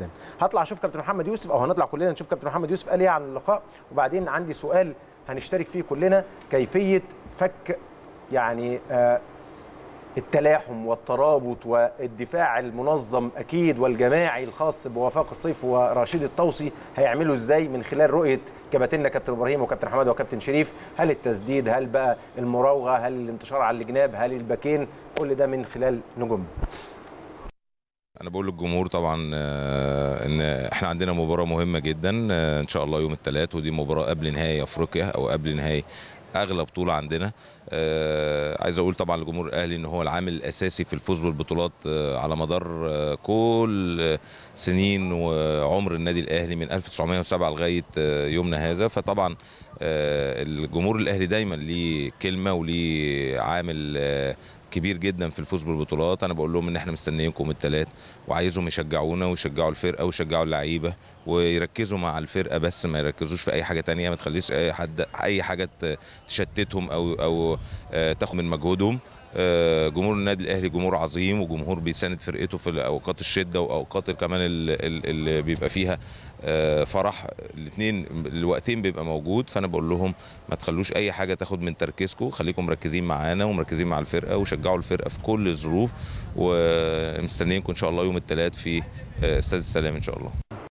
جدا هطلع اشوف كابتن محمد يوسف او هنطلع كلنا نشوف كابتن محمد يوسف قال ايه عن اللقاء وبعدين عندي سؤال هنشترك فيه كلنا كيفيه فك يعني آه، التلاحم والترابط والدفاع المنظم اكيد والجماعي الخاص بوفاق الصيف ورشيد الطوسي هيعملوا ازاي من خلال رؤيه كباتننا كابتن ابراهيم وكابتن حماده وكابتن شريف هل التسديد هل بقى المراوغه هل الانتشار على الجناب هل الباكين كل ده من خلال نجوم انا بقول للجمهور طبعا آه، ان احنا عندنا مباراه مهمه جدا آه، ان شاء الله يوم الثلاث ودي مباراه قبل نهائي افريقيا او قبل نهائي اغلى بطوله عندنا آه، عايز اقول طبعا لجمهور الاهلي ان هو العامل الاساسي في الفوز بالبطولات على مدار كل سنين وعمر النادي الاهلي من 1907 لغايه يومنا هذا فطبعا الجمهور الاهلي دايما ليه كلمه وليه عامل كبير جدا في الفوز بالبطولات انا بقول لهم ان احنا مستنيينكم الثلاث وعايزهم يشجعونا ويشجعوا الفرقه ويشجعوا اللعيبه ويركزوا مع الفرقه بس ما يركزوش في اي حاجه تانية ما تخليش اي حد اي حاجه تشتتهم او او آه، تاخد من مجهودهم آه، جمهور النادي الاهلي جمهور عظيم وجمهور بيساند فرقته في اوقات الشده واوقات كمان اللي بيبقى فيها آه، فرح الاثنين الوقتين بيبقى موجود فانا بقول لهم ما تخلوش اي حاجه تاخد من تركيزكم خليكم مركزين معانا ومركزين مع الفرقه وشجعوا الفرقه في كل الظروف ومستنيينكم ان شاء الله يوم الثلاث في آه، استاد السلام ان شاء الله